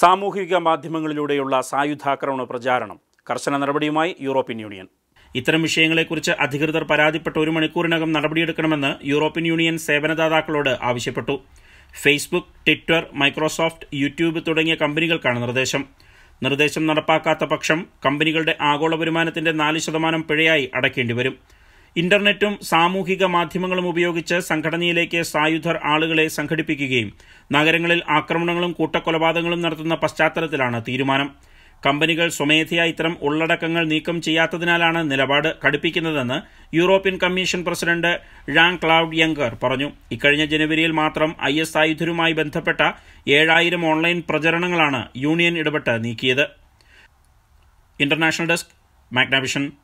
സാമൂഹിക മാധ്യമങ്ങളിലൂടെയുള്ള സായുധാക്രമണ പ്രചാരണം കർശന നടപടിയുമായി യൂറോപ്യൻ യൂണിയൻ ഇത്തരം വിഷയങ്ങളെക്കുറിച്ച് അധികൃതർ പരാതിപ്പെട്ട ഒരു മണിക്കൂറിനകം നടപടിയെടുക്കണമെന്ന് യൂറോപ്യൻ യൂണിയൻ സേവനദാതാക്കളോട് ആവശ്യപ്പെട്ടു ഫേസ്ബുക്ക് ട്വിറ്റർ മൈക്രോസോഫ്റ്റ് യൂട്യൂബ് തുടങ്ങിയ കമ്പനികൾക്കാണ് നിർദ്ദേശം നിർദ്ദേശം നടപ്പാക്കാത്ത പക്ഷം കമ്പനികളുടെ ആഗോള വരുമാനത്തിന്റെ നാല് ശതമാനം പിഴയായി അടയ്ക്കേണ്ടിവരും വരും ഇന്റർനെറ്റും സാമൂഹിക മാധ്യമങ്ങളും ഉപയോഗിച്ച് സംഘടനയിലേക്ക് സായുധർ ആളുകളെ സംഘടിപ്പിക്കുകയും നഗരങ്ങളിൽ ആക്രമണങ്ങളും കൂട്ടക്കൊലപാതകങ്ങളും നടത്തുന്ന പശ്ചാത്തലത്തിലാണ് തീരുമാനം കമ്പനികൾ സ്വമേധയാ ഇത്തരം ഉള്ളടക്കങ്ങൾ നീക്കം ചെയ്യാത്തതിനാലാണ് നിലപാട് കടുപ്പിക്കുന്നതെന്ന് European Commission president Jean Claude Juncker പറഞ്ഞു ഇക്കഴിഞ്ഞ ജനുവരിയിൽ മാത്രം ഐ എസ് ആയുധരുമായി ബന്ധപ്പെട്ട ഏഴായിരം ഓൺലൈൻ പ്രചരണങ്ങളാണ് യൂണിയൻ ഇടപെട്ട് നീക്കിയത് ഇന്റർനാഷണൽ ഡെസ്ക് മാഗ്നാവിഷൻ